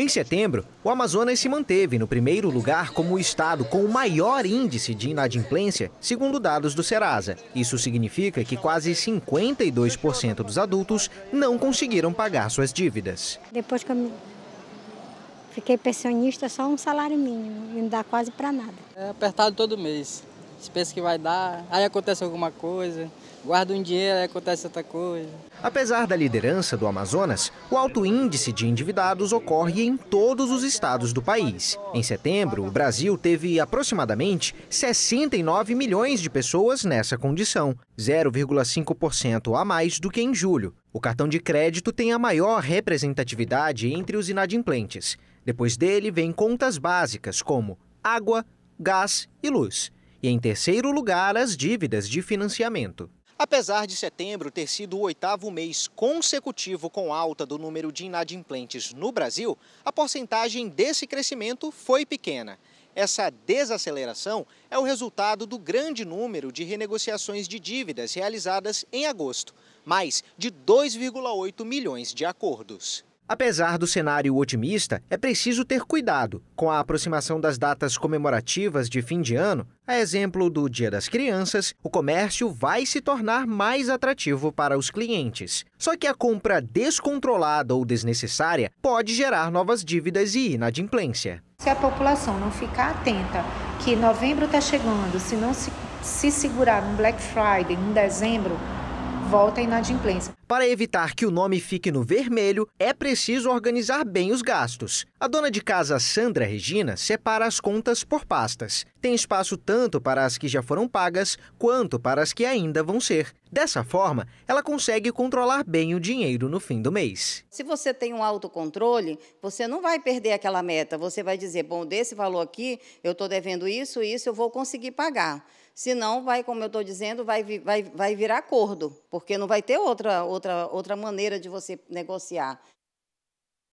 Em setembro, o Amazonas se manteve no primeiro lugar como o estado com o maior índice de inadimplência, segundo dados do Serasa. Isso significa que quase 52% dos adultos não conseguiram pagar suas dívidas. Depois que eu fiquei pensionista, só um salário mínimo, e não dá quase para nada. É apertado todo mês. Você pensa que vai dar, aí acontece alguma coisa, guarda um dinheiro, aí acontece outra coisa. Apesar da liderança do Amazonas, o alto índice de endividados ocorre em todos os estados do país. Em setembro, o Brasil teve aproximadamente 69 milhões de pessoas nessa condição, 0,5% a mais do que em julho. O cartão de crédito tem a maior representatividade entre os inadimplentes. Depois dele vem contas básicas como água, gás e luz e, em terceiro lugar, as dívidas de financiamento. Apesar de setembro ter sido o oitavo mês consecutivo com alta do número de inadimplentes no Brasil, a porcentagem desse crescimento foi pequena. Essa desaceleração é o resultado do grande número de renegociações de dívidas realizadas em agosto mais de 2,8 milhões de acordos. Apesar do cenário otimista, é preciso ter cuidado com a aproximação das datas comemorativas de fim de ano. A exemplo do Dia das Crianças, o comércio vai se tornar mais atrativo para os clientes. Só que a compra descontrolada ou desnecessária pode gerar novas dívidas e inadimplência. Se a população não ficar atenta que novembro está chegando, se não se, se segurar no Black Friday em dezembro, volta à inadimplência. Para evitar que o nome fique no vermelho, é preciso organizar bem os gastos. A dona de casa Sandra Regina separa as contas por pastas. Tem espaço tanto para as que já foram pagas quanto para as que ainda vão ser. Dessa forma, ela consegue controlar bem o dinheiro no fim do mês. Se você tem um autocontrole, você não vai perder aquela meta. Você vai dizer, bom, desse valor aqui, eu estou devendo isso, isso, eu vou conseguir pagar. Senão, vai, como eu estou dizendo, vai, vai, vai virar acordo, porque não vai ter outra, outra, outra maneira de você negociar.